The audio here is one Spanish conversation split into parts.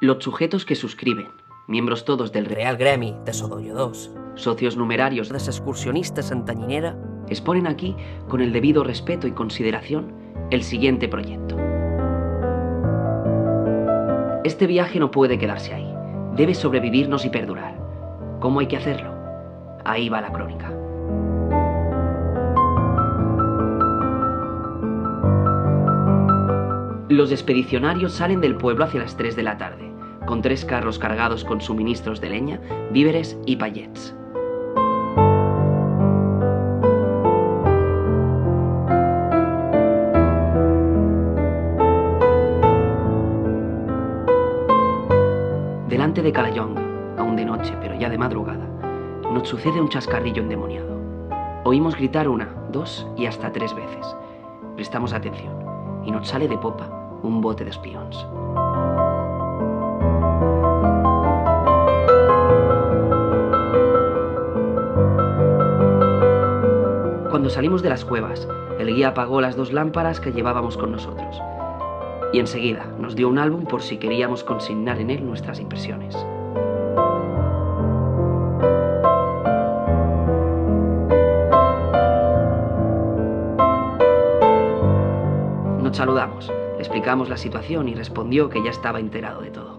los sujetos que suscriben, miembros todos del Real Gremi de Sodoyo II, socios numerarios de las excursionistas santañinera, exponen aquí, con el debido respeto y consideración, el siguiente proyecto. Este viaje no puede quedarse ahí, debe sobrevivirnos y perdurar. ¿Cómo hay que hacerlo? Ahí va la crónica. Los expedicionarios salen del pueblo hacia las 3 de la tarde con tres carros cargados con suministros de leña, víveres y pallets. Delante de Calayonga, aún de noche, pero ya de madrugada, nos sucede un chascarrillo endemoniado. Oímos gritar una, dos y hasta tres veces. Prestamos atención y nos sale de popa un bote de espions. salimos de las cuevas, el guía apagó las dos lámparas que llevábamos con nosotros y enseguida nos dio un álbum por si queríamos consignar en él nuestras impresiones. Nos saludamos, le explicamos la situación y respondió que ya estaba enterado de todo,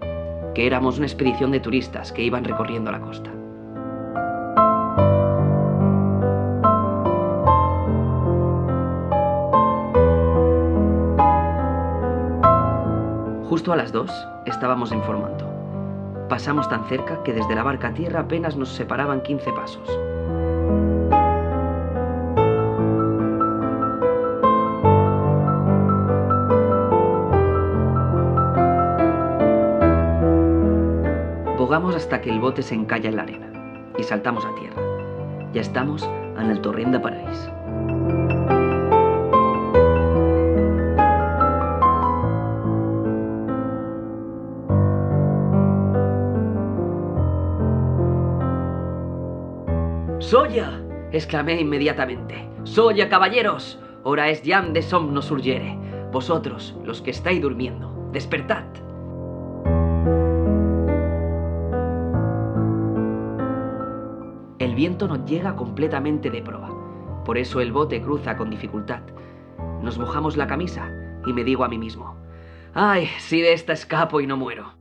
que éramos una expedición de turistas que iban recorriendo la costa. Justo a las dos estábamos en Pasamos tan cerca que desde la barca a tierra apenas nos separaban 15 pasos. Bogamos hasta que el bote se encalla en la arena y saltamos a tierra. Ya estamos en el Torrent de Soya, exclamé inmediatamente. Soya, caballeros. Ora es ya de somno urgiere. Vosotros, los que estáis durmiendo, despertad. El viento nos llega completamente de proa. Por eso el bote cruza con dificultad. Nos mojamos la camisa y me digo a mí mismo, ay, si de esta escapo y no muero.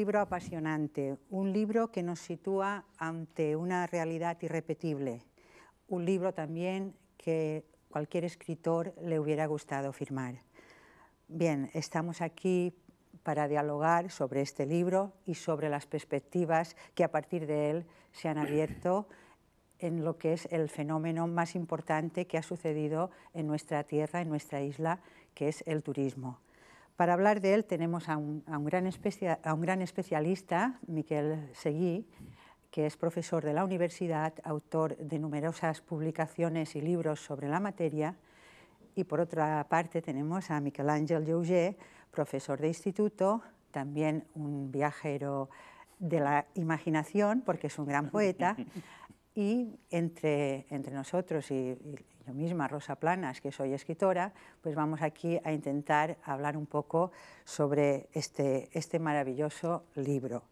libro apasionante, un libro que nos sitúa ante una realidad irrepetible, un libro también que cualquier escritor le hubiera gustado firmar. Bien, estamos aquí para dialogar sobre este libro y sobre las perspectivas que a partir de él se han abierto en lo que es el fenómeno más importante que ha sucedido en nuestra tierra, en nuestra isla, que es el turismo. Para hablar de él tenemos a un, gran, especialista, Miquel Seguí, que es profesor de la universidad, autor de numerosas publicaciones y libros sobre la materia. Y por otra parte tenemos a Miquel Ángel Jouget, profesor de instituto, también un viajero de la imaginación, porque es un gran poeta, y entre, entre nosotros y misma, Rosa Planas, que soy escritora, pues vamos aquí a intentar hablar un poco sobre este, este maravilloso libro.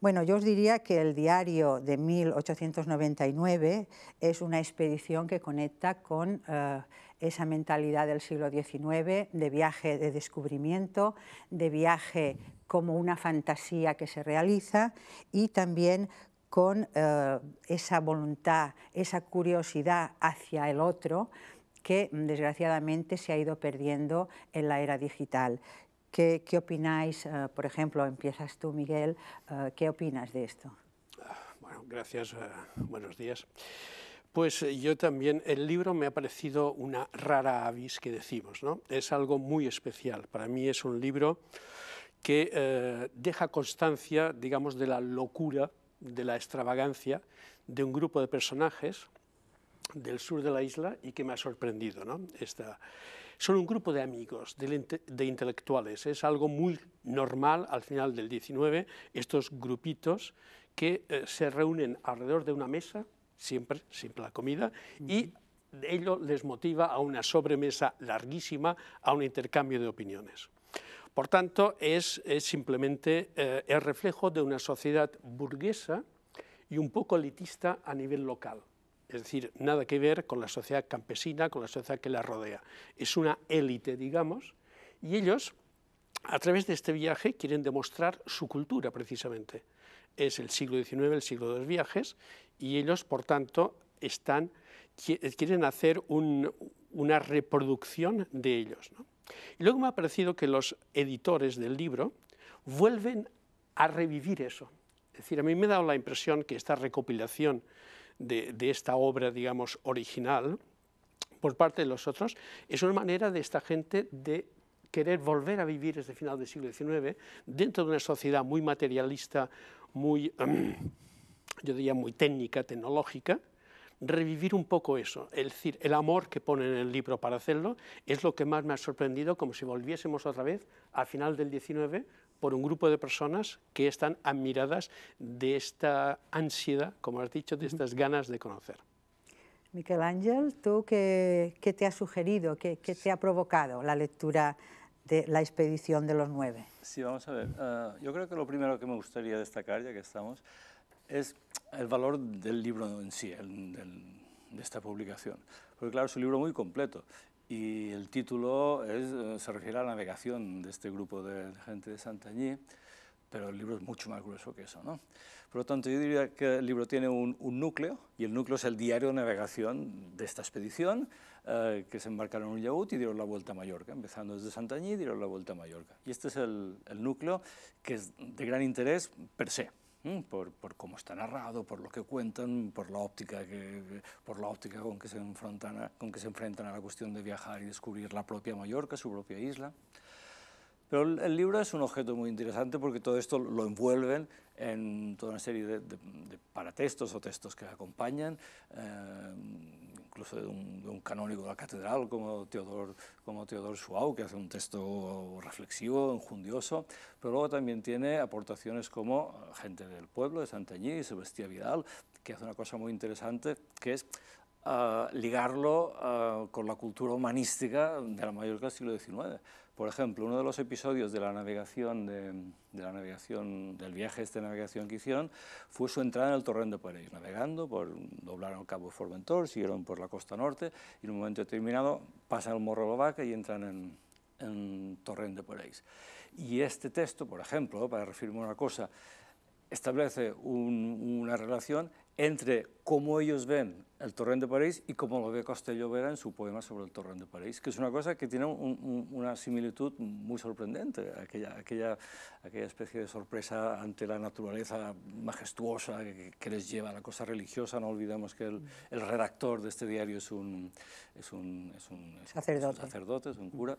Bueno, yo os diría que el diario de 1899 es una expedición que conecta con eh, esa mentalidad del siglo XIX de viaje de descubrimiento, de viaje como una fantasía que se realiza y también con eh, esa voluntad, esa curiosidad hacia el otro que mm, desgraciadamente se ha ido perdiendo en la era digital. ¿Qué, opináis, eh, por ejemplo, empiezas tú, Miguel, eh, qué opinas de esto? Bueno, gracias, buenos días. Pues yo también, el libro me ha parecido una rara avis que decimos, ¿no? Es algo muy especial. Para mí es un libro que deja constancia, digamos, de la locura de la extravagancia de un grupo de personajes del sur de la isla y que me ha sorprendido. ¿no? Esta, son un grupo de amigos, de, intelectuales. Es algo muy normal al final del 19, estos grupitos que eh, se reúnen alrededor de una mesa, siempre, siempre la comida, y ello les motiva a una sobremesa larguísima, a un intercambio de opiniones. Por tanto, es, simplemente eh, el reflejo de una sociedad burguesa y un poco elitista a nivel local. Es decir, nada que ver con la sociedad campesina, con la sociedad que la rodea. Es una élite, digamos, y ellos, a través de este viaje, quieren demostrar su cultura, precisamente. Es el siglo XIX, el siglo de los viajes, y ellos, por tanto, están, quieren hacer una reproducción de ellos. ¿no? Y luego me ha parecido que los editores del libro vuelven a revivir eso. Es decir, a mí me ha dado la impresión que esta recopilación de, esta obra, digamos, original, por parte de los otros, es una manera de esta gente de querer volver a vivir este final del siglo XIX dentro de una sociedad muy materialista, muy, yo diría, muy técnica, tecnológica, revivir un poco eso, es decir, el amor que pone en el libro para hacerlo, es lo que más me ha sorprendido, como si volviésemos otra vez al final del 19 por un grupo de personas que están admiradas de esta ansiedad, como has dicho, de estas ganas de conocer. Miguel Ángel, ¿tú qué, te ha sugerido, qué, te ha provocado la lectura de la expedición de los nueve? Sí, vamos a ver. Ah, yo creo que lo primero que me gustaría destacar, ya que estamos, es el valor del libro en sí, de esta publicación. Porque claro, es un libro muy completo y el título es, eh, se refiere a la navegación de este grupo de, gente de Santañí, pero el libro es mucho más grueso que eso. ¿no? Por lo tanto, yo diría que el libro tiene un, núcleo, y el núcleo es el diario de navegación de esta expedición, eh, que se embarcaron en un yaúd y dieron la vuelta a Mallorca, empezando desde Santañí y dieron la vuelta a Mallorca. Y este es el núcleo que es de gran interés per se. ¿eh? por, cómo está narrado, por lo que cuentan, por la óptica, que, por la óptica con, que se enfrentan a, con que se enfrentan a la cuestión de viajar y descubrir la propia Mallorca, su propia isla. Pero el libro es un objeto muy interesante porque todo esto lo envuelven en toda una serie de, de, paratextos o textos que acompañan, eh, incluso de un, de canónigo de la catedral como Teodor, como Teodor Suau, que hace un texto reflexivo, enjundioso, pero luego también tiene aportaciones como gente del pueblo, de Santañí, Sebastián Vidal, que hace una cosa muy interesante, que es eh, ligarlo eh, con la cultura humanística de la Mallorca del siglo XIX. Por ejemplo, uno de los episodios de la navegación, de, la navegación del viaje este de navegación que hicieron fue su entrada en el torrente de navegando, por, doblaron el Cabo de Formentor, siguieron por la costa norte y en un momento determinado pasan el Morro de la Vaca y entran en, el Torrent de Y este texto, por ejemplo, para referirme una cosa, establece una relación entre cómo ellos ven el torrente de París y como lo ve Costello Vera en su poema sobre el torrente de París, que es una cosa que tiene una similitud muy sorprendente, aquella, aquella, aquella especie de sorpresa ante la naturaleza majestuosa que, les lleva a la cosa religiosa. No olvidemos que el, redactor de este diario es un, sacerdote. Es un sacerdote, es un cura.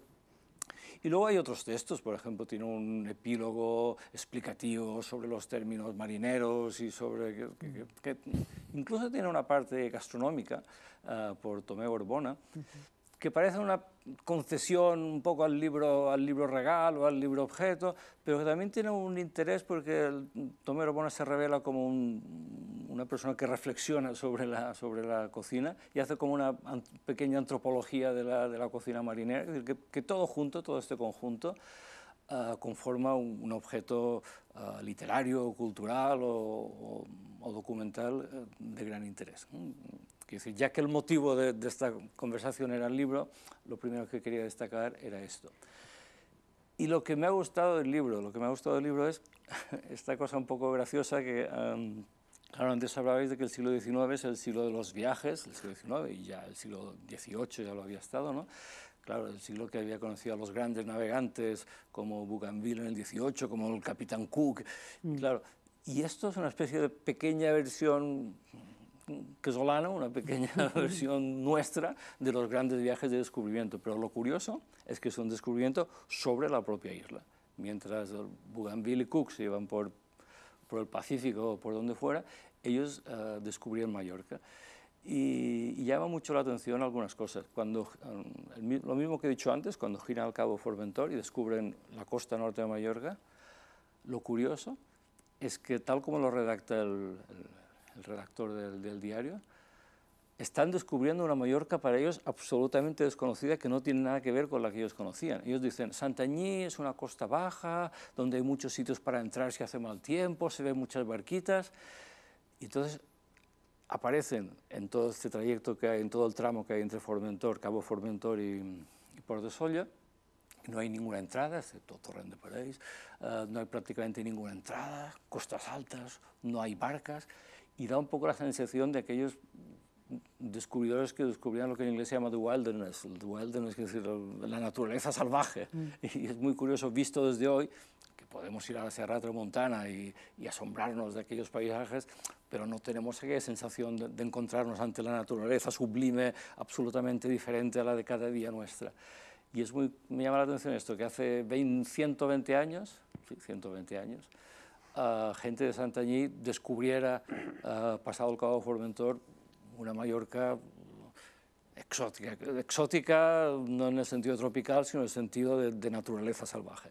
Y luego hay otros textos, por ejemplo, tiene un epílogo explicativo sobre los términos marineros y sobre... Que, incluso tiene una parte gastronómica ah, por Tomé Borbona que parece una concesión un poco al libro, al libro regalo, al libro objeto, pero que también tiene un interés porque el Tomero Bona se revela como una persona que reflexiona sobre la, sobre la cocina y hace como una pequeña antropología de la, cocina marinera, que, todo junto, todo este conjunto, ah, conforma un, objeto ah, literario, cultural o, documental eh, de gran interés decir, ya que el motivo de, esta conversación era el libro, lo primero que quería destacar era esto. Y lo que me ha gustado del libro, lo que me ha gustado del libro es esta cosa un poco graciosa que um, antes hablabais de que el siglo XIX es el siglo de los viajes, el siglo XIX y ya el siglo XVIII ya lo había estado, ¿no? Claro, el siglo que había conocido a los grandes navegantes como Bougainville en el XVIII, como el Capitán Cook, mm. claro. Y esto es una especie de pequeña versión casolana, una pequeña versión nuestra de los grandes viajes de descubrimiento. Pero lo curioso es que son un descubrimiento sobre la propia isla. Mientras Bougainville y Cook se iban por, por el Pacífico o por donde fuera, ellos eh, descubrieron Mallorca. Y, llama mucho la atención algunas cosas. Cuando, eh, lo mismo que he dicho antes, cuando giran al cabo formentor y descubren la costa norte de Mallorca, lo curioso es que tal como lo redacta el el redactor del, diario, están descubriendo una Mallorca para ellos absolutamente desconocida que no tiene nada que ver con la que ellos conocían. Ellos dicen, Santañí es una costa baja, donde hay muchos sitios para entrar si hace mal tiempo, se ven muchas barquitas. Y entonces aparecen en todo este trayecto que hay, en todo el tramo que hay entre Formentor, Cabo Formentor y, y Port de Solla, no hay ninguna entrada, excepto Torrent de Pareis, eh, no hay prácticamente ninguna entrada, costas altas, no hay barcas y da un poco la sensación de aquellos descubridores que descubrían lo que en inglés se llama the wilderness, the wilderness es decir, la naturaleza salvaje. Mm. Y es muy curioso, visto desde hoy, que podemos ir a la Sierra Tramontana y, asombrarnos de aquellos paisajes, pero no tenemos esa sensación de, encontrarnos ante la naturaleza sublime, absolutamente diferente a la de cada día nuestra. Y es muy, me llama la atención esto, que hace 20, 120 años, sí, 120 años, a gente de Santañí descubriera, eh, pasado el Cabo Formentor, una Mallorca exótica. Exótica no en el sentido tropical, sino en el sentido de, naturaleza salvaje.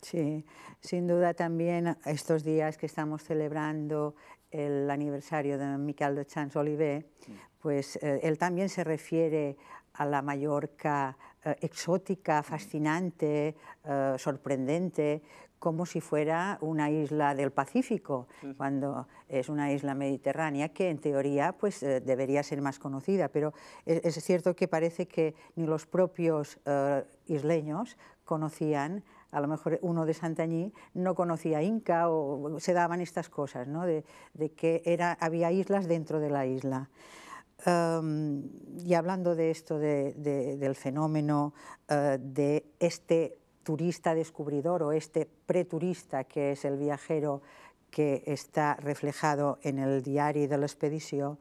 Sí, sin duda también estos días que estamos celebrando el aniversario de Miquel de Chans Oliver, mm. pues eh, él también se refiere a la Mallorca eh, exótica, fascinante, sorprendente, como si fuera una isla del Pacífico, cuando es una isla mediterránea que en teoría pues, eh, debería ser más conocida, pero es, cierto que parece que ni los propios eh, isleños conocían, a lo mejor uno de Santañí no conocía Inca o, se daban estas cosas, ¿no? de, que era, había islas dentro de la isla. Em, y hablando de esto, del fenómeno eh, de este turista descubridor o este preturista que es el viajero que está reflejado en el diario de la expedición,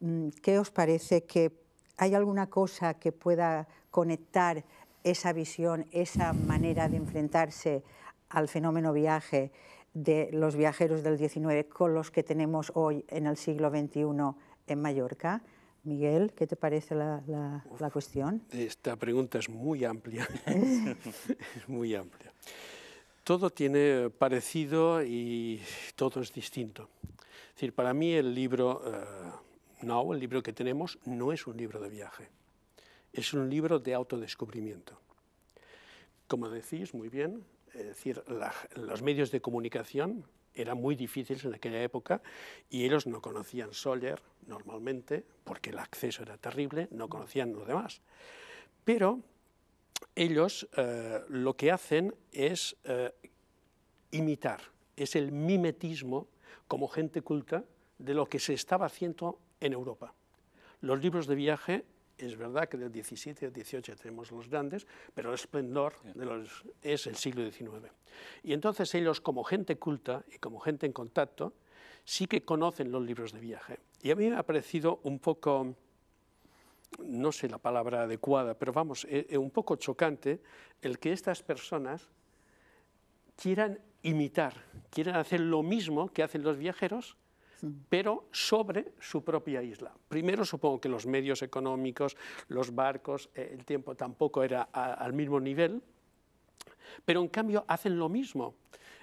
mm, ¿qué os parece que hay alguna cosa que pueda conectar esa visión, esa manera de enfrentarse al fenómeno viaje de los viajeros del XIX con los que tenemos hoy en el siglo XXI en Mallorca? Miguel, ¿qué te parece la, cuestión? Esta pregunta es muy amplia, es muy amplia. Todo tiene parecido y todo es distinto. decir, para mí el libro eh, el libro que tenemos, no es un libro de viaje, es un libro de autodescubrimiento. Como decís muy bien, decir, los medios de comunicación eran muy difícil en aquella época y ellos no conocían Soler normalmente porque el acceso era terrible, no conocían lo demás. Pero ellos eh, lo que hacen es eh, imitar, es el mimetismo como gente culta de lo que se estaba haciendo en Europa. Los libros de viaje es verdad que del 17 al 18 tenemos los grandes, pero el esplendor es el siglo XIX. Y entonces ellos, como gente culta y como gente en contacto, sí que conocen los libros de viaje. Y a mí me ha parecido un poco, no sé la palabra adecuada, pero vamos, eh, eh, un poco chocante el que estas personas quieran imitar, quieran hacer lo mismo que hacen los viajeros, pero sobre su propia isla. Primero supongo que los medios económicos, los barcos, eh, el tiempo tampoco era al mismo nivel, pero en cambio hacen lo mismo.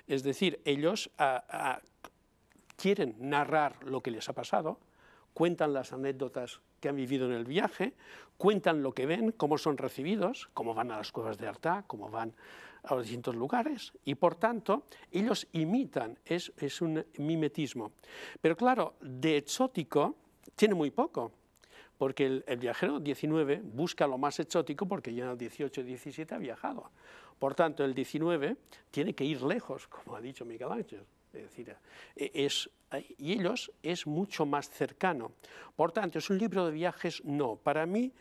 Es decir, ellos quieren narrar lo que les ha pasado, cuentan las anécdotas que han vivido en el viaje, cuentan lo que ven, cómo son recibidos, cómo van a las cuevas de Arta, cómo van a los distintos lugares y por tanto ellos imitan, es, es un mimetismo. Pero claro, de exótico tiene muy poco, porque el, viajero 19 busca lo más exótico porque ya en el 18 y 17 ha viajado. Por tanto, el 19 tiene que ir lejos, como ha dicho Miguel Ángel. Es decir, e, es, y ellos es mucho más cercano. Por tanto, ¿es un libro de viajes? No. Para mí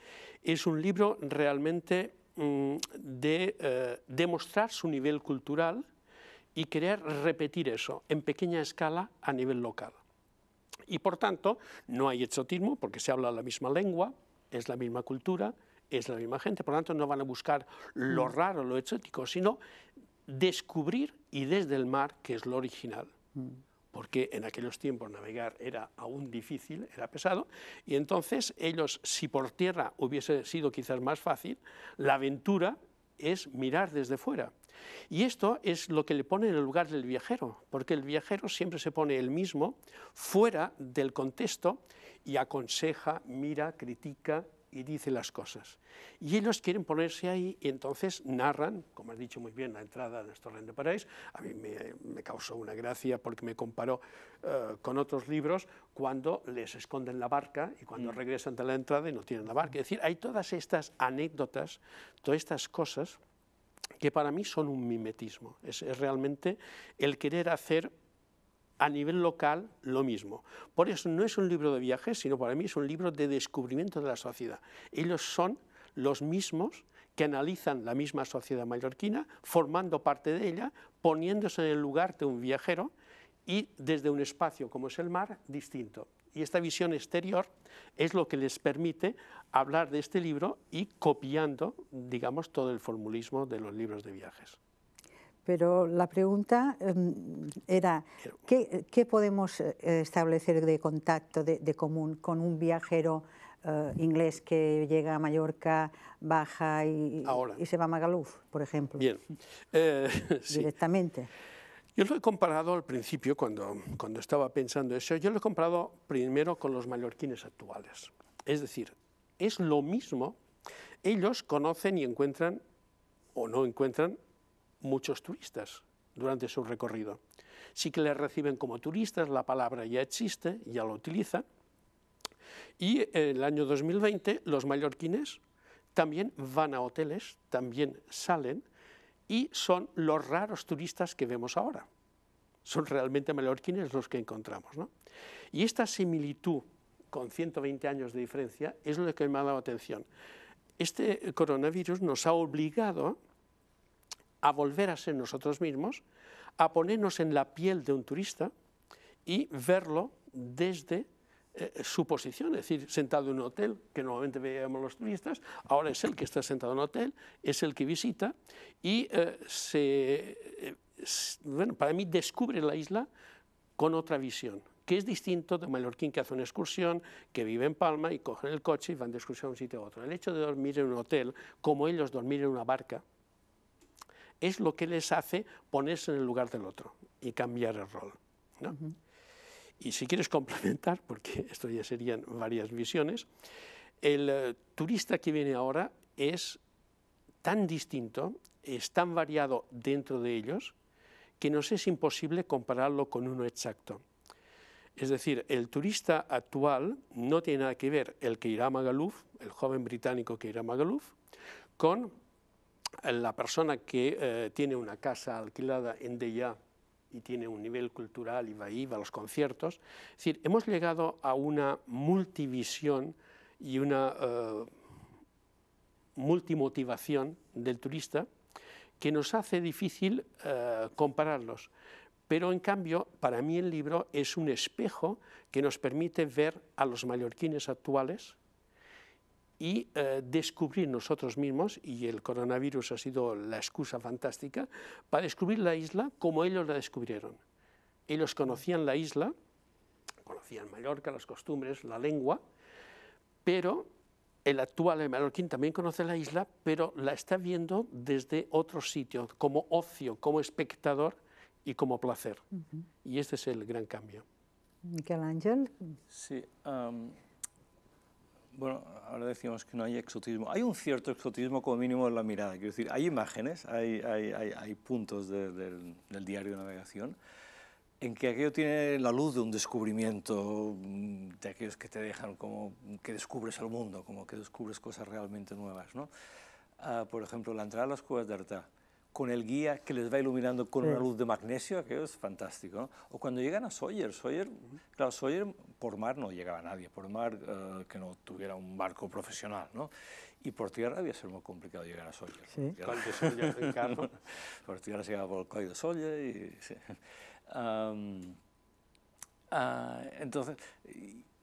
es un libro realmente Mm, de eh, demostrar su nivel cultural y querer repetir eso en pequeña escala a nivel local. Y por tanto, no hay exotismo porque se habla la misma lengua, es la misma cultura, es la misma gente, por tanto no van a buscar lo mm. raro, lo exótico, sino descubrir y desde el mar, que es lo original. Mm porque en aquellos tiempos navegar era aún difícil, era pesado, y entonces ellos, si por tierra hubiese sido quizás más fácil, la aventura es mirar desde fuera. Y esto es lo que le pone en el lugar del viajero, porque el viajero siempre se pone el mismo fuera del contexto y aconseja, mira, critica, y dice las cosas. Y ellos quieren ponerse ahí y entonces narran, como has dicho muy bien, la entrada de nuestro Reino de París. A mí me, causó una gracia porque me comparó eh, con otros libros cuando les esconden la barca y cuando mm. regresan de la entrada y no tienen la barca. Es decir, hay todas estas anécdotas, todas estas cosas que para mí son un mimetismo. es realmente el querer hacer a nivel local lo mismo. Por eso no es un libro de viajes, sino para mí es un libro de descubrimiento de la sociedad. Ellos son los mismos que analizan la misma sociedad mallorquina, formando parte de ella, poniéndose en el lugar de un viajero y desde un espacio como es el mar, distinto. Y esta visión exterior es lo que les permite hablar de este libro y copiando, digamos, todo el formulismo de los libros de viajes pero la pregunta em, era, ¿qué, podemos eh, establecer de contacto, de, común, con un viajero eh, inglés que llega a Mallorca, baja y, se va a Magaluf, por ejemplo. Bien. Eh, Directamente. Yo lo he comparado al principio, cuando, cuando estaba pensando eso, yo lo he comparado primero con los mallorquines actuales. Es decir, es lo mismo, ellos conocen y encuentran o no encuentran muchos turistas durante su recorrido. Sí que les reciben como turistas, la palabra ya existe, ya lo utilizan. Y en el año 2020 los mallorquines también van a hoteles, también salen y son los raros turistas que vemos ahora. Son realmente mallorquines los que encontramos. ¿no? Y esta similitud con 120 años de diferencia es lo que me ha dado atención. Este coronavirus nos ha obligado a volver a ser nosotros mismos, a ponernos en la piel de un turista y verlo desde eh, su posición, es decir, sentado en un hotel, que normalmente veíamos los turistas, ahora es él que está sentado en un hotel, es el que visita y eh, se, eh, bueno, para mí descubre la isla con otra visión, que es distinto de mallorquín que hace una excursión, que vive en Palma y coge el coche y van de excursión a un sitio a otro. El hecho de dormir en un hotel, como ellos dormir en una barca, es lo que les hace ponerse en el lugar del otro y cambiar el rol. Y si quieres complementar, porque esto ya serían varias visiones, el eh, turista que viene ahora es tan distinto, es tan variado dentro de ellos, que nos es imposible compararlo con uno exacto. Es decir, el turista actual no tiene nada que ver el que irá a Magaluf, el joven británico que irá a Magaluf, con la persona que eh, tiene una casa alquilada en Deya y tiene un nivel cultural y va ahí, va a los conciertos. Es decir, hemos llegado a una multivisión y una eh, multimotivación del turista que nos hace difícil eh, compararlos. Pero en cambio, para mí el libro es un espejo que nos permite ver a los mallorquines actuales, y eh, descubrir nosotros mismos, y el coronavirus ha sido la excusa fantástica, para descubrir la isla como ellos la descubrieron. Ellos conocían la isla, conocían Mallorca, las costumbres, la lengua, pero el actual mallorquín también conoce la isla, pero la está viendo desde otro sitio, como ocio, como espectador y como placer. Y este es el gran cambio. Miguel Ángel. Sí. Bueno, ahora decíamos que no hay exotismo. Hay un cierto exotismo como mínimo en la mirada. Quiero decir, hay imágenes, hay, hay, hay, puntos del, diario de navegación en que aquello tiene la luz de un descubrimiento, mm, de aquellos que te dejan como que descubres el mundo, como que descubres cosas realmente nuevas. ¿no? Ah, por ejemplo, la entrada a las cuevas de Artá con el guía que les va iluminando con una luz de magnesio, que es fantástico. O cuando llegan a Sawyer, Sawyer, claro, por mar no llegaba nadie, por mar eh, que no tuviera un barco profesional, Y por tierra había ser muy complicado llegar a Sawyer. Sawyer por tierra se llegaba por el de Sawyer y... Ah, entonces...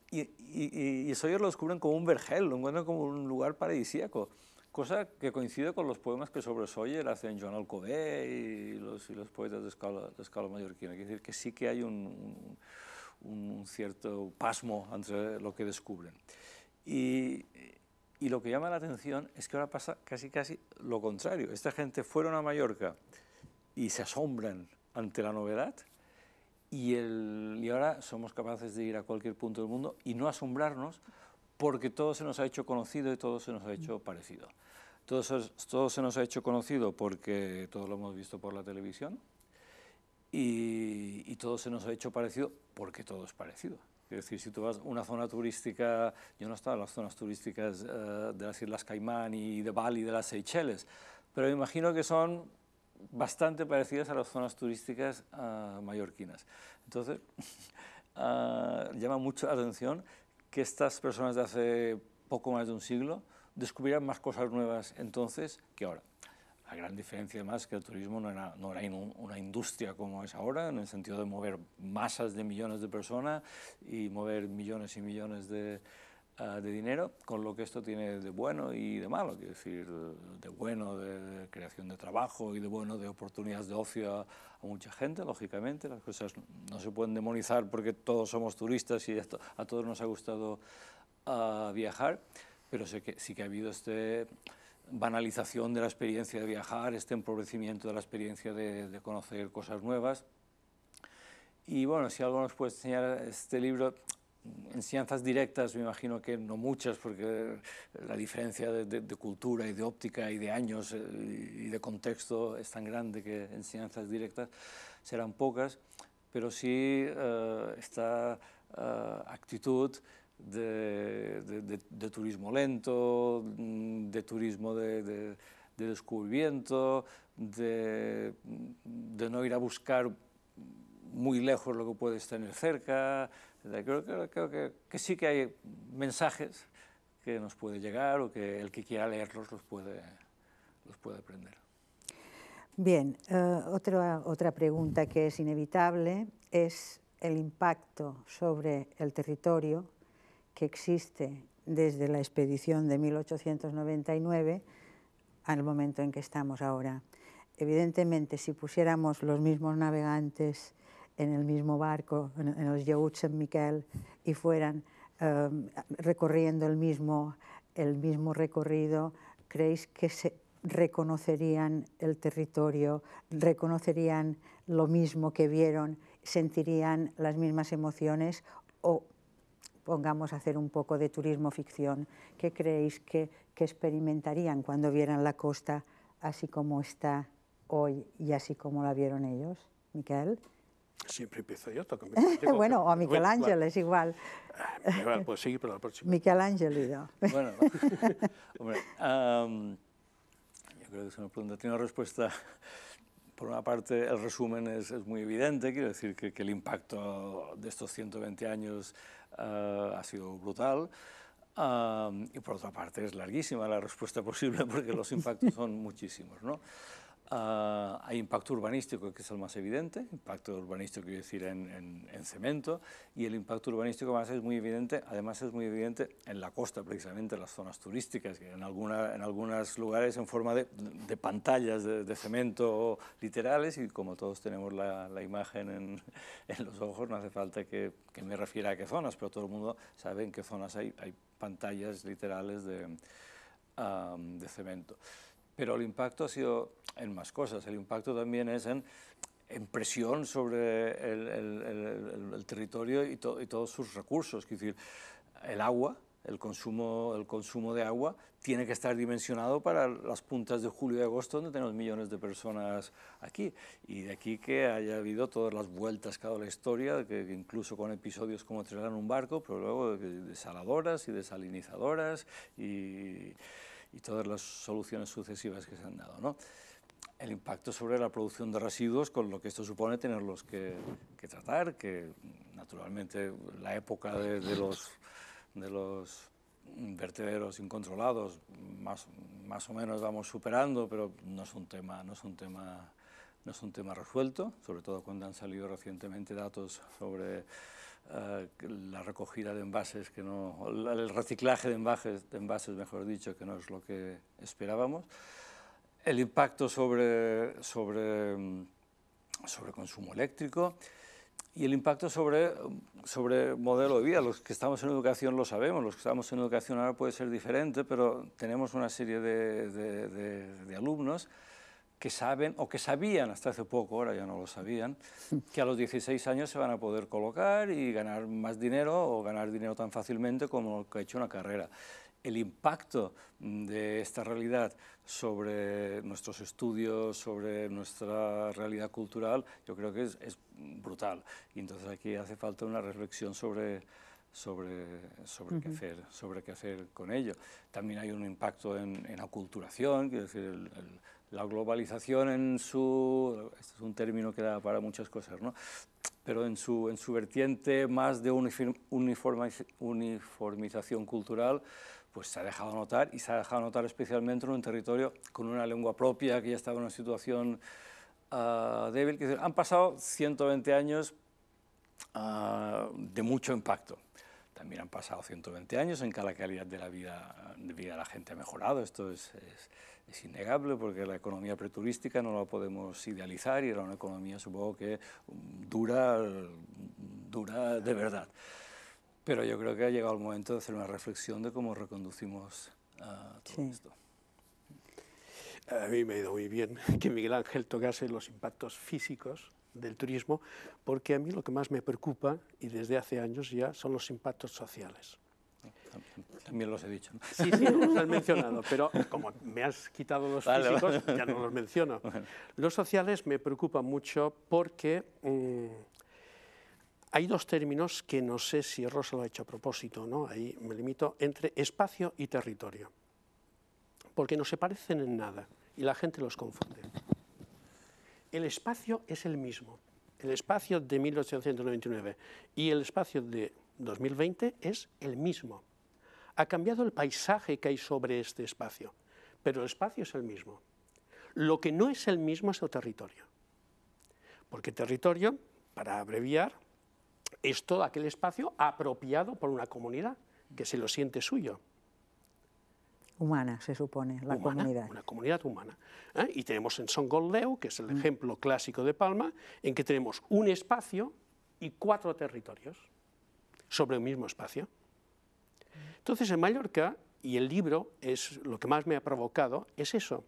Y, y, y, Sawyer lo descubren como un vergel, lo encuentran como un lugar paradisíaco cosa que coincide con los poemas que sobre Sawyer hacen Joan Alcobé y los, y los poetas de escala, de escala mallorquina. Quiere decir que sí que hay un, cierto pasmo entre lo que descubren. Y, lo que llama la atención es que ahora pasa casi casi lo contrario. Esta gente fueron a Mallorca y se asombran ante la novedad y ahora somos capaces de ir a cualquier punto del mundo y no asombrarnos porque todo se nos ha hecho conocido y todo se nos ha hecho parecido. Todo, se nos ha hecho conocido porque todos lo hemos visto por la televisión y, todo se nos ha hecho parecido porque todo es parecido. Es decir, si tú vas a una zona turística, yo no estaba en las zonas turísticas eh, de las Islas Caimán y de Bali, de las Seychelles, pero me imagino que son bastante parecidas a las zonas turísticas eh, mallorquinas. Entonces, ah, llama mucho atención que estas personas de hace poco más de un siglo descubrirán más cosas nuevas entonces que ahora. La gran diferencia además es que el turismo no era, no era una industria como es ahora, en el sentido de mover masas de millones de personas y mover millones y millones de, ah, de dinero, con lo que esto tiene de bueno y de malo, ...es decir, de, bueno de, creación de trabajo y de bueno de oportunidades de ocio a, mucha gente, lógicamente, las cosas no se pueden demonizar porque todos somos turistas y a todos nos ha gustado ah, viajar, pero sí que, ha habido este banalización de la experiencia de viajar, este empobrecimiento de la experiencia de, conocer cosas nuevas. Y bueno, si algo nos puede enseñar este libro, enseñanzas directas, me imagino que no muchas, porque la diferencia de, cultura y de óptica y de años eh, y de contexto es tan grande que enseñanzas directas serán pocas, pero sí eh, esta eh, actitud de, turismo lento, mm, de turismo de, descubrimiento, de, no ir a buscar muy lejos lo que puedes tener cerca. Creo, creo, creo que, sí que hay mensajes que nos puede llegar o que el que quiera leerlos los puede, los puede aprender. Bien, eh, otra, otra pregunta que es inevitable es el impacto sobre el territorio que existe desde la expedición de 1899 al momento en que estamos ahora. Evidentemente, si pusiéramos los mismos navegantes en el mismo barco, en, los yachts en y fueran em, recorriendo el mismo, el mismo recorrido, ¿creéis que se reconocerían el territorio, reconocerían lo mismo que vieron, sentirían las mismas emociones o pongamos a hacer un poco de turismo ficción, ¿qué creéis que, que experimentarían cuando vieran la costa así como está hoy y así como la vieron ellos? Miquel. Siempre empiezo yo, toco. bueno, o a Miguel Ángel es igual. igual. Ah, pues seguir, pero la próxima. Miguel Ángel yo. bueno, hombre, yo creo que es una pregunta, tiene una respuesta. Por una parte, el resumen es, es muy evidente, quiero decir que, que, el impacto de estos 120 años eh, ha sido brutal. Em, y por otra parte es larguísima la respuesta posible porque los impactos son muchísimos. ¿no? Ah, hay impacto urbanístico, que es el más evidente, impacto urbanístico quiero decir en, cemento, y el impacto urbanístico más es muy evidente, además es muy evidente en la costa, precisamente en las zonas turísticas, en, en algunos lugares en forma de, pantallas de, cemento literales, y como todos tenemos la, imagen en, los ojos, no hace falta que, me refiera a qué zonas, pero todo el mundo sabe en qué zonas hay, pantallas literales de ah, cemento pero el impacto ha sido en más cosas. El impacto también es en, en presión sobre el, territorio y, todos sus recursos. Es decir, el agua, el consumo, el consumo de agua tiene que estar dimensionado para las puntas de julio y agosto donde tenemos millones de personas aquí. Y de aquí que haya habido todas las vueltas que ha dado la historia, que, incluso con episodios como en un barco, pero luego de desaladoras y desalinizadoras y y todas las soluciones sucesivas que se han dado. ¿no? El impacto sobre la producción de residuos, con lo que esto supone tenerlos que, tratar, que naturalmente la época de, de los, de los vertederos incontrolados, más, más o menos vamos superando, pero no es un tema, no es un tema, no es un tema resuelto, sobre todo cuando han salido recientemente datos sobre eh, la recogida de envases, que no, el reciclaje de envases, de envases, mejor dicho, que no es lo que esperábamos, el impacto sobre, sobre, mm, sobre consumo eléctrico y el impacto sobre, sobre modelo de vida. Los que estamos en educación lo sabemos, los que estamos en educación ahora puede ser diferente, pero tenemos una serie de, de alumnos que saben o que sabían hasta hace poco, ahora ya no lo sabían, que a los 16 años se van a poder colocar y ganar más dinero o ganar dinero tan fácilmente como lo que ha hecho una carrera. El impacto mm, de esta realidad sobre nuestros estudios, sobre nuestra realidad cultural, yo creo que es, brutal. Y entonces aquí hace falta una reflexión sobre, sobre, sobre, qué hacer, sobre qué hacer con ello. También hay un impacto en, en aculturación, es decir, el la globalización en su, este es un término que da para muchas cosas, ¿no? pero en su, en su vertiente más de uniformización cultural, pues se ha dejado notar y se ha dejado notar especialmente en un territorio con una lengua propia que ya estaba en una situación ah, débil. Que han pasado 120 años ah, de mucho impacto. También han pasado 120 años en que la calidad de la vida de, la gente ha mejorado. Esto es es innegable porque la economía preturística no la podemos idealizar y era una economía, supongo que mm, dura, mm, dura de verdad. Pero yo creo que ha llegado el momento de hacer una reflexión de cómo reconducimos a ah, todo esto. A mí me ha ido muy bien que Miguel Ángel tocase los impactos físicos del turismo, porque a mí lo que más me preocupa, y desde hace años ya, son los impactos sociales. También los he dicho. Sí, sí, los has mencionado, pero como me has quitado los físicos, ya no los menciono. Los sociales me preocupan mucho porque mm, hay dos términos que no sé si Rosa lo ha hecho a propósito, ¿no? ahí me limito, entre espacio y territorio, porque no se parecen en nada y la gente los confunde. El espacio es el mismo, el espacio de 1899 y el espacio de 2020 es el mismo ha cambiado el paisaje que hay sobre este espacio, pero el espacio es el mismo. Lo que no es el mismo es el territorio, porque territorio, para abreviar, es todo aquel espacio apropiado por una comunidad que se lo siente suyo. Humana, se supone, la comunidad. Una comunidad humana. ¿eh? Y tenemos en Son Goldeo, que es el mm. ejemplo clásico de Palma, en que tenemos un espacio y cuatro territorios sobre el mismo espacio. Entonces, en Mallorca, y el libro es lo que más me ha provocado, es eso.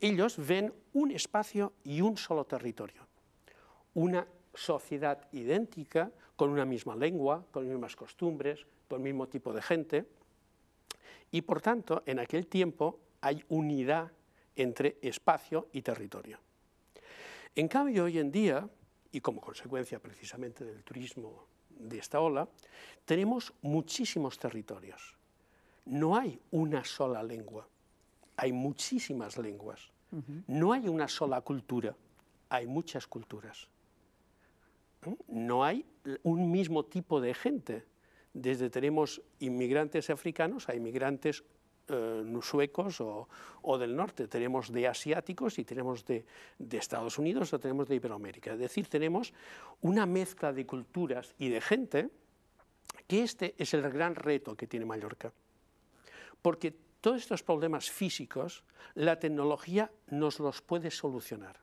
Ellos ven un espacio y un solo territorio, una sociedad idéntica, con una misma lengua, con las mismas costumbres, con el mismo tipo de gente, y por tanto, en aquel tiempo hay unidad entre espacio y territorio. En cambio, hoy en día, y como consecuencia precisamente del turismo de esta ola, tenemos muchísimos territorios no hay una sola lengua, hay muchísimas lenguas. No hay una sola cultura, hay muchas culturas. ¿Eh? No hay un mismo tipo de gente. Desde tenemos inmigrantes africanos a inmigrantes eh, suecos o, del norte, tenemos de asiáticos y tenemos de, de, Estados Unidos o tenemos de Iberoamérica. Es decir, tenemos una mezcla de culturas y de gente que este es el gran reto que tiene Mallorca porque todos estos problemas físicos la tecnología nos los puede solucionar.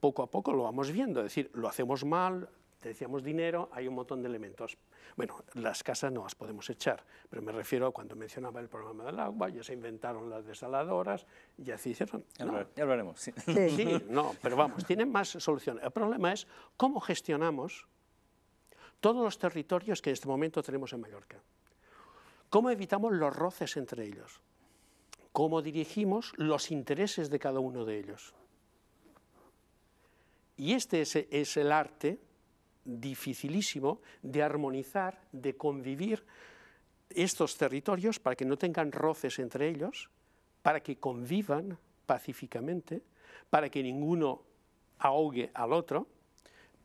Poco a poco lo vamos viendo, es decir, lo hacemos mal, te decíamos dinero, hay un montón de elementos. Bueno, las casas no las podemos echar, pero me refiero a cuando mencionaba el problema del agua, ya se inventaron las desaladoras, ya se hicieron... Ya hablaremos. sí, no, pero vamos, tienen más soluciones. El problema es cómo gestionamos todos los territorios que en este momento tenemos en Mallorca. ¿Cómo evitamos los roces entre ellos? ¿Cómo dirigimos los intereses de cada uno de ellos? Y este es, el arte dificilísimo de armonizar, de convivir estos territorios para que no tengan roces entre ellos, para que convivan pacíficamente, para que ninguno ahogue al otro,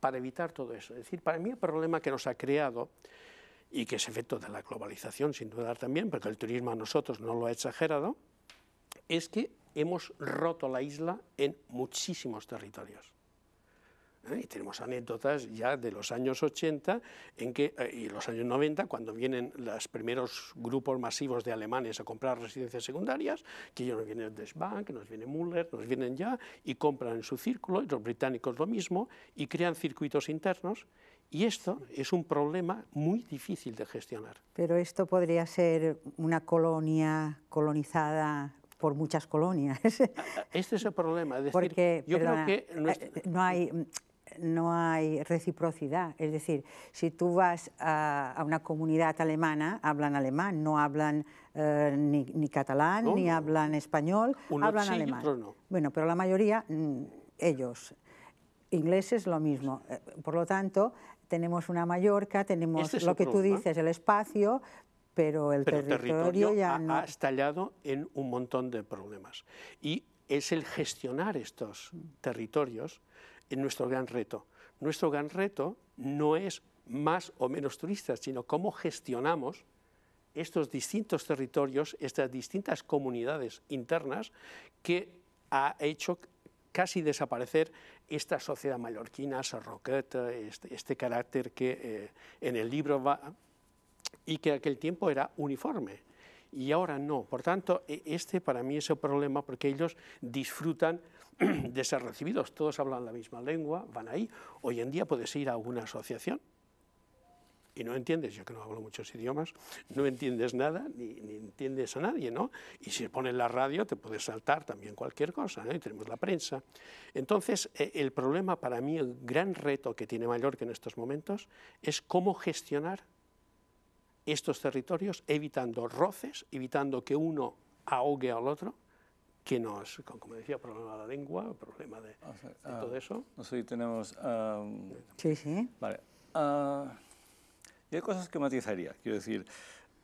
para evitar todo eso. Es decir, para mí el problema que nos ha creado y que es efecto de la globalización, sin dudar también, porque el turismo a nosotros no lo ha exagerado, es que hemos roto la isla en muchísimos territorios. ¿Eh? Y tenemos anécdotas ya de los años 80 en que, eh, y los años 90, cuando vienen los primeros grupos masivos de alemanes a comprar residencias secundarias, que ellos nos vienen Desbank, nos viene Müller, nos vienen ya, y compran en su círculo, y los británicos lo mismo, y crean circuitos internos, y esto es un problema muy difícil de gestionar. Pero esto podría ser una colonia colonizada por muchas colonias. Este es el problema. Es decir, Porque, creo que eh, no hay no hay reciprocidad. Es decir, si tú vas a, una comunidad alemana, hablan alemán, no hablan eh, ni, catalán, ni hablan español, hablan alemán. Bueno, pero la mayoría, mm, ellos es lo mismo. Eh, por lo tanto, tenemos una Mallorca, tenemos lo que tú dices, el espacio, pero el territorio, ya ha, ha estallado en un montón de problemas. Y es el gestionar estos territorios en eh, nuestro gran reto. Nuestro gran reto no es más o menos turistas, sino cómo gestionamos estos distintos territorios, estas distintas comunidades internas que ha hecho casi desaparecer esta sociedad mallorquina, sorroqueta, este, este carácter que eh, en el libro va y que aquel tiempo era uniforme y ahora no. Por tanto, e, este para mí es el problema porque ellos disfrutan de ser recibidos, todos hablan la misma lengua, van ahí. Hoy en día puedes ir a alguna asociación y no entiendes, yo que no hablo muchos idiomas, no entiendes nada, ni, ni entiendes a nadie, ¿no? Y si pones la radio te puedes saltar también cualquier cosa, ¿no? ¿eh? Y tenemos la prensa. Entonces, eh, el problema para mí, el gran reto que tiene Mallorca en estos momentos es cómo gestionar estos territorios evitando roces, evitando que uno ahogue al otro, que no es, como decía, problema de la lengua, problema de, ah, de todo ah, eso. Nosotros tenemos... Ah, sí, sí. Vale. Y hay cosas que matizaría, quiero decir,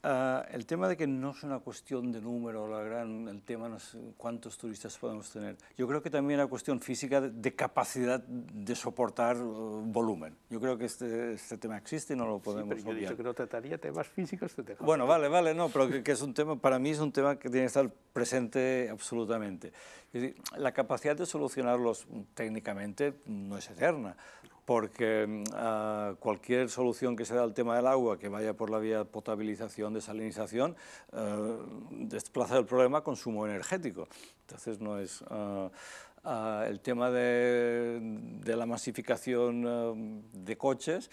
ah, el tema de que no es una cuestión de número, la gran, el tema no es cuántos turistas podemos tener. Yo creo que también es una cuestión física de, capacidad de soportar uh, volumen. Yo creo que este, este, tema existe y no lo podemos sí, pero yo He dicho que no trataría temas físicos. bueno, vale, vale, no, pero que, que, es un tema, para mí es un tema que tiene que estar presente absolutamente la capacidad de solucionarlos técnicamente no es eterna, porque mm, cualquier solución que se da al tema del agua, que vaya por la vía de potabilización, desalinización, eh, desplaza el problema a consumo energético. Entonces no es... Eh, el tema de la masificación eh, de coches,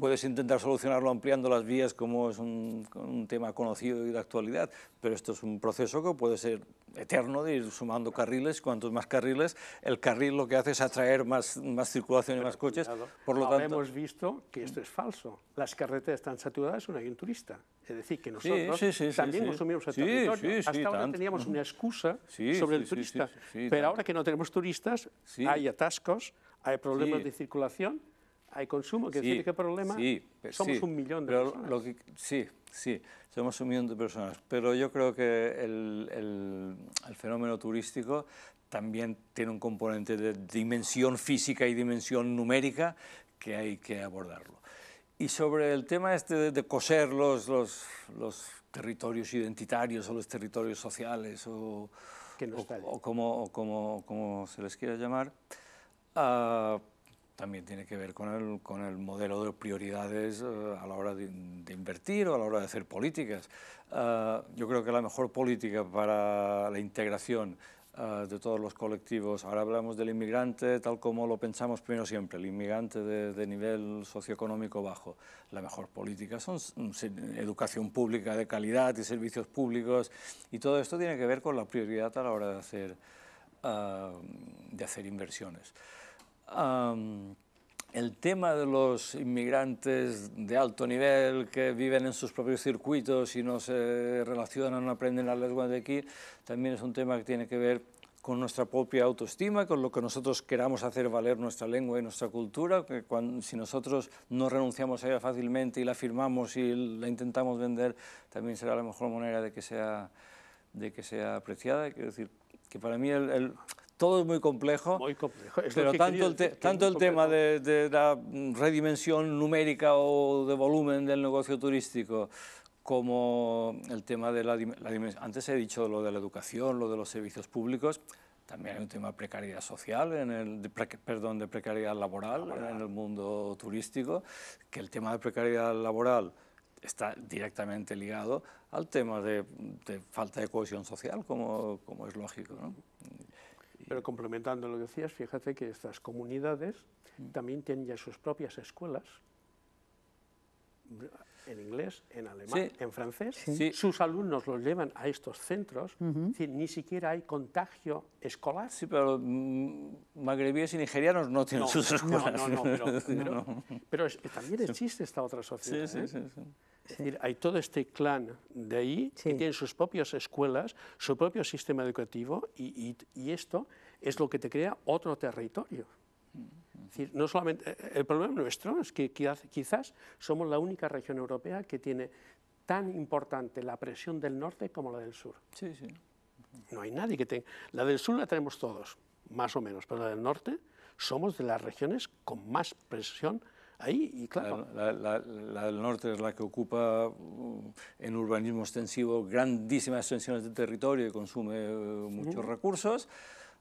Puedes intentar solucionarlo ampliando las vías como es un, tema conocido y de actualidad, pero esto es un proceso que puede ser eterno de ir sumando carriles, cuantos más carriles, el carril lo que hace es atraer más, más circulación y más coches, por lo tanto... hemos visto que esto es falso, las carreteras están saturadas, no hay un turista, es decir, que nosotros también consumimos el territorio. Hasta ahora teníamos una excusa sobre el turista, pero ahora que no tenemos turistas, hay atascos, hay problemas de circulación, hay consumo, que sí, decir, ¿qué problema? somos un millón de personas. sí, sí, somos un millón de personas, pero yo creo que el, fenómeno turístico también tiene un componente de dimensión física y dimensión numérica que hay que abordarlo. Y sobre el tema este de, coser los, los, territorios identitarios o los territorios sociales o, como, como, se les quiera llamar, ah, también tiene que ver con el, modelo de prioridades eh, a la hora de, invertir o a la hora de hacer políticas. Eh, yo creo que la mejor política para la integración eh, de todos los colectivos, ahora hablamos del inmigrante tal como lo pensamos primero siempre, el inmigrante de, nivel socioeconómico bajo, la mejor política son mm, educación pública de calidad y servicios públicos y todo esto tiene que ver con la prioridad a la hora de hacer inversiones el tema de los inmigrantes de alto nivel que viven en sus propios circuitos y no se relacionan, no aprenden la lengua de aquí, también es un tema que tiene que ver con nuestra propia autoestima, con lo que nosotros queramos hacer valer nuestra lengua y nuestra cultura, que si nosotros no renunciamos a ella fácilmente y la firmamos y la intentamos vender, también será la mejor manera de que sea, de que sea apreciada. Quiero decir, que para mí el todo es muy complejo, muy complejo. pero tanto, el, tema de, la redimensión numérica o de volumen del negocio turístico como el tema de la, la Antes he dicho lo de la educación, lo de los servicios públicos, también hay un tema de precariedad social, en el, perdón, de precariedad laboral en el mundo turístico, que el tema de precariedad laboral está directamente ligado al tema de, falta de cohesión social, como, como es lógico. ¿no? Pero complementando lo que decías, fíjate que estas comunidades mm. también tienen ya sus propias escuelas en inglés, en alemán, en francés. Sus alumnos los llevan a estos centros, ni siquiera hay contagio escolar. Sí, pero mm, magrebíes y nigerianos no tienen sus escuelas. No, no, no, pero, también existe esta otra sociedad. Sí, sí, ¿eh? sí hay todo este clan de ahí que tiene sus propias escuelas, su propio sistema educativo y, esto es lo que te crea otro territorio. no solamente, eh, eh, el problema nuestro es que quizás somos la única región europea que tiene tan importante la presión del norte como la del sur. Sí, sí. No hay nadie que tenga. La del sur la tenemos todos, más o menos, pero la del norte somos de las regiones con más presión ahí y claro. La, del norte es la que ocupa mm, en urbanismo extensivo grandísimas extensiones de territorio y consume eh, muchos recursos.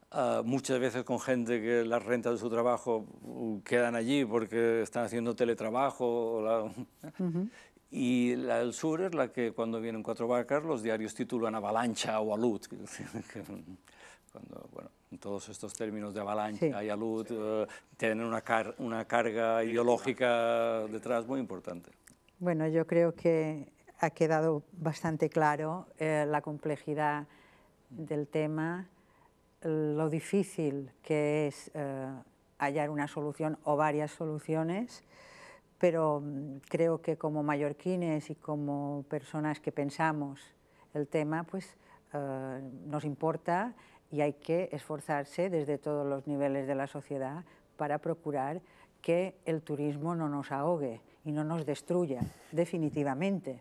Ah, muchas veces con gente que las rentas de su trabajo mm, quedan allí porque están haciendo teletrabajo. Y la del sur es la que cuando vienen cuatro vacas los diarios titulan avalancha o alud. cuando, bueno, todos estos términos de avalancha y alud eh, tienen una, una carga ideológica detrás muy importante. Bueno, yo creo que ha quedado bastante claro eh, la complejidad del tema, lo difícil que es eh, hallar una solución o varias soluciones, pero mm, creo que como mallorquines y como personas que pensamos el tema, pues nos importa y hay que esforzarse desde todos los niveles de la sociedad para procurar que el turismo no nos ahogue y no nos destruya definitivamente,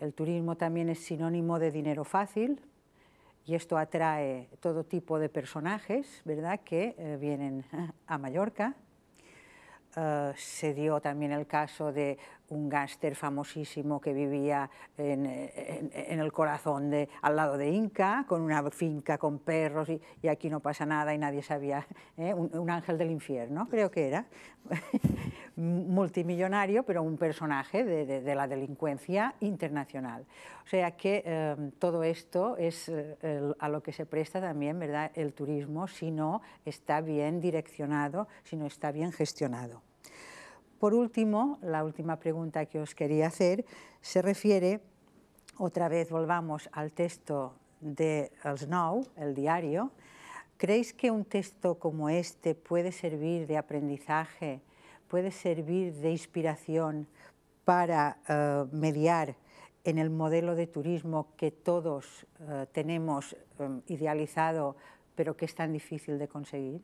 El turismo también es sinónimo de dinero fácil y esto atrae todo tipo de personajes, ¿verdad?, que eh, vienen a Mallorca eh, se dio también el caso de un gángster famosísimo que vivía en, el corazón, de, al lado de Inca, con una finca con perros y, aquí no pasa nada y nadie sabía, ¿eh? un, ángel del infierno creo que era. multimillonario, pero un personaje de, la delincuencia internacional. O sea que em, todo esto es eh, a lo que se presta también ¿verdad? el turismo si no está bien direccionado, si no está bien gestionado. Por último, la última pregunta que os quería hacer se refiere, otra vez volvamos al texto de el Snow, el diario, ¿Creéis que un texto como este puede servir de aprendizaje puede servir de inspiración para eh, mediar en el modelo de turismo que todos eh, tenemos eh, idealizado, pero que es tan difícil de conseguir?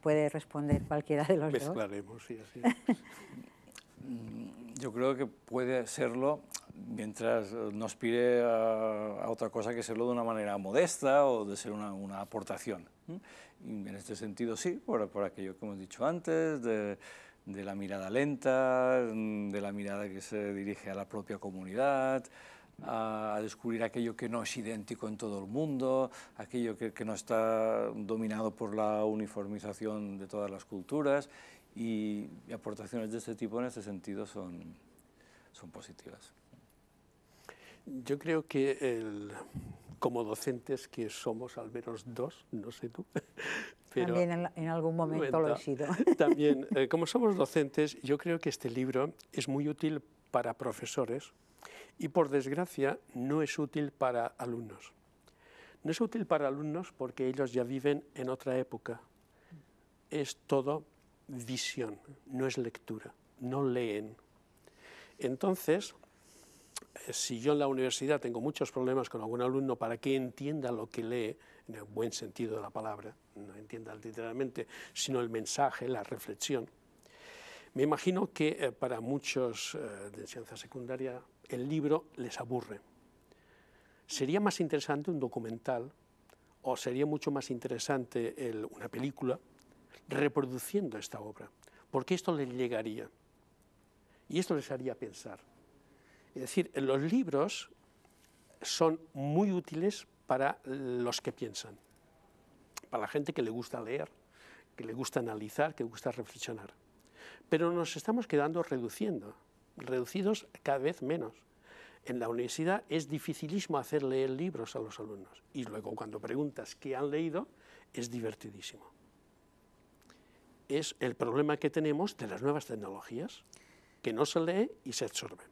Puede responder cualquiera de los dos? dos. Mezclaremos, sí, así Yo creo que puede serlo mientras eh, no aspire a, otra cosa que serlo de una manera modesta o de ser una, aportación. Y en este sentido sí, por, aquello que hemos dicho antes, de, la mirada lenta, mm, de la mirada que se dirige a la propia comunidad, a, descubrir aquello que no es idéntico en todo el mundo, aquello que, no está dominado por la uniformización de todas las culturas y, aportaciones de este tipo en este sentido son, son positivas. Yo creo que como docentes que somos, al menos dos, no sé tú. Pero también en, algún momento lo he sido. También, eh, como somos docentes, yo creo que este libro es muy útil para profesores y, por desgracia, no es útil para alumnos. No es útil para alumnos porque ellos ya viven en otra época. Es todo visión, no es lectura, no leen. Entonces, eh, si yo en la universidad tengo muchos problemas con algún alumno para que entienda lo que lee, en el buen sentido de la palabra, no entienda literalmente, sino el mensaje, la reflexión, me imagino que eh, para muchos eh, de enseñanza secundaria el libro les aburre. Sería más interesante un documental o sería mucho más interesante una película reproduciendo esta obra, porque esto les llegaría y esto les haría pensar. Es decir, los libros son muy útiles para los que piensan, para la gente que le gusta leer, que le gusta analizar, que le gusta reflexionar. Pero nos estamos quedando reduciendo, reducidos cada vez menos. En la universidad es dificilísimo hacer leer libros a los alumnos y luego cuando preguntas qué han leído es divertidísimo. Es el problema que tenemos de las nuevas tecnologías que no se lee y se absorben.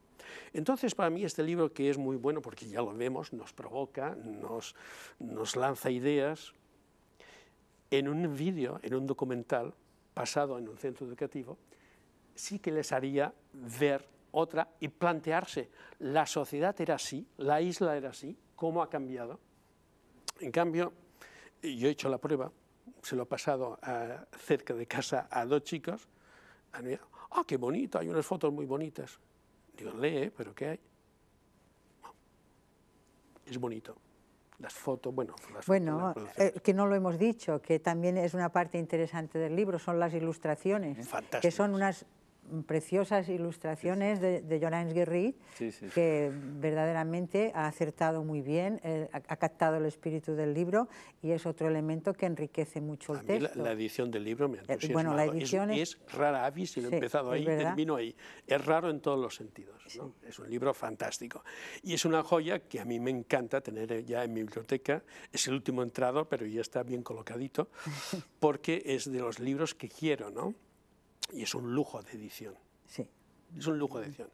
Entonces, para mí este libro, que es muy bueno, porque ya lo vemos, nos provoca, nos, lanza ideas, en un vídeo, en un documental, pasado en un centro educativo, sí que les haría ver otra y plantearse, la sociedad era así, la isla era así, cómo ha cambiado. En cambio, yo he hecho la prueba, se lo he pasado cerca de casa a dos chicos, han dicho, ah, qué bonito, hay unas fotos muy bonitas. Digo, lee, ¿eh? pero ¿qué hay? Es bonito. Las fotos, bueno. Las bueno, fotos, eh, que no lo hemos dicho, que también es una parte interesante del libro, son las ilustraciones. Que son unas preciosas ilustraciones de, de Jonas Guerri, que verdaderamente ha acertado muy bien, eh, ha, captado el espíritu del libro y es otro elemento que enriquece mucho el texto. la, edición del libro me ha eh, Bueno, la es, rara avis y lo he empezado ahí, termino ahí. Es raro en todos los sentidos. Es un libro fantástico. Y es una joya que a mí me encanta tener ya en mi biblioteca. Es el último entrado, pero ya está bien colocadito, porque es de los libros que quiero, ¿no? Y es un lujo de edición. Sí. Es un lujo de edición.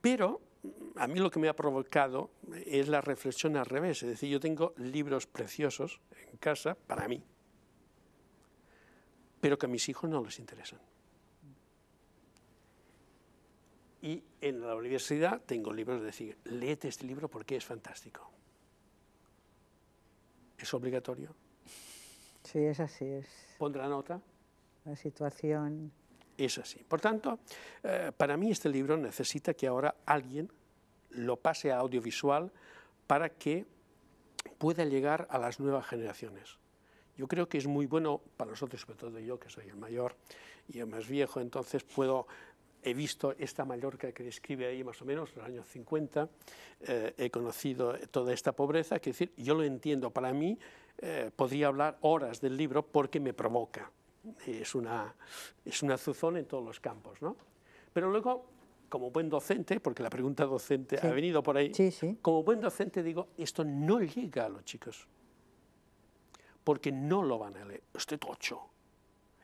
Pero mm, a mí lo que me ha provocado eh, es la reflexión al revés. Es decir, yo tengo libros preciosos en casa para mí, pero que a mis hijos no les interesan. Y en la universidad tengo libros de decir, léete este libro porque es fantástico. ¿Es obligatorio? Sí, es así. Es... ¿Pondrá nota? La situación es así. Por tanto, eh, para mí este libro necesita que ahora alguien lo pase a audiovisual para que pueda llegar a las nuevas generaciones. Yo creo que es muy bueno para nosotros, sobre todo yo, que soy el mayor y el más viejo, entonces puedo he visto esta Mallorca que describe ahí más o menos, en los años 50, eh, he conocido toda esta pobreza, quiero decir, yo lo entiendo, para mí eh, podría hablar horas del libro porque me provoca es una, es una azuzón en todos los campos. ¿no? Pero luego, como buen docente, porque la pregunta docente ha venido por ahí, como buen docente digo, esto no llega a los chicos, porque no lo van a leer, Este tocho,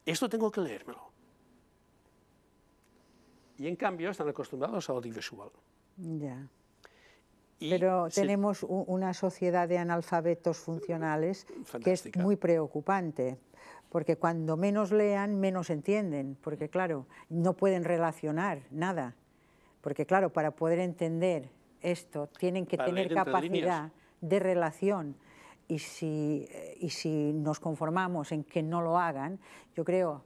esto tengo que leérmelo. Y en cambio están acostumbrados a audiovisual. Ya. Pero tenemos una sociedad de analfabetos funcionales que es muy preocupante porque cuando menos lean, menos entienden, porque claro, no pueden relacionar nada, porque claro, para poder entender esto tienen que tener capacidad de relación. Y si, eh, y si nos conformamos en que no lo hagan, yo creo,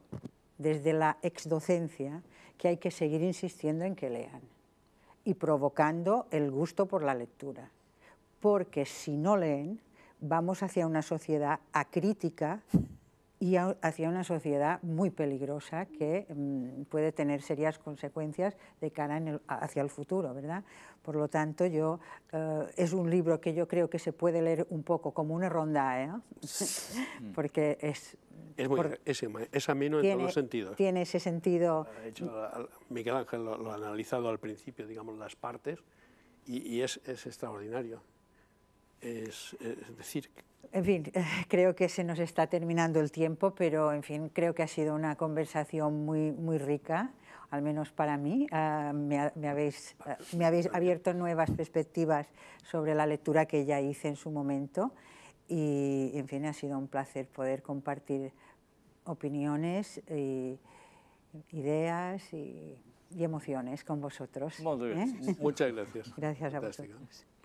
desde la exdocencia, que hay que seguir insistiendo en que lean y provocando el gusto por la lectura. Porque si no leen, vamos hacia una sociedad acrítica y hacia una sociedad muy peligrosa que mm, puede tener serias consecuencias de cara en hacia el futuro, ¿verdad? Por lo tanto, yo eh, es un libro que yo creo que se puede leer un poco como una ronda, ¿eh? porque es es, en todos los sentidos. Tiene ese sentido. Miguel Ángel lo, ha analizado al principio, digamos, las partes, y, es extraordinario es, decir... En fin, creo que se nos está terminando el tiempo, pero en fin, creo que ha sido una conversación muy, muy rica, al menos para mí. Ah, me, habéis, ah, me habéis abierto nuevas perspectivas sobre la lectura que ya hice en su momento y, en fin, ha sido un placer poder compartir opiniones, y ideas y, emociones con vosotros. ¿eh? Muchas gracias. Gracias a vosotros.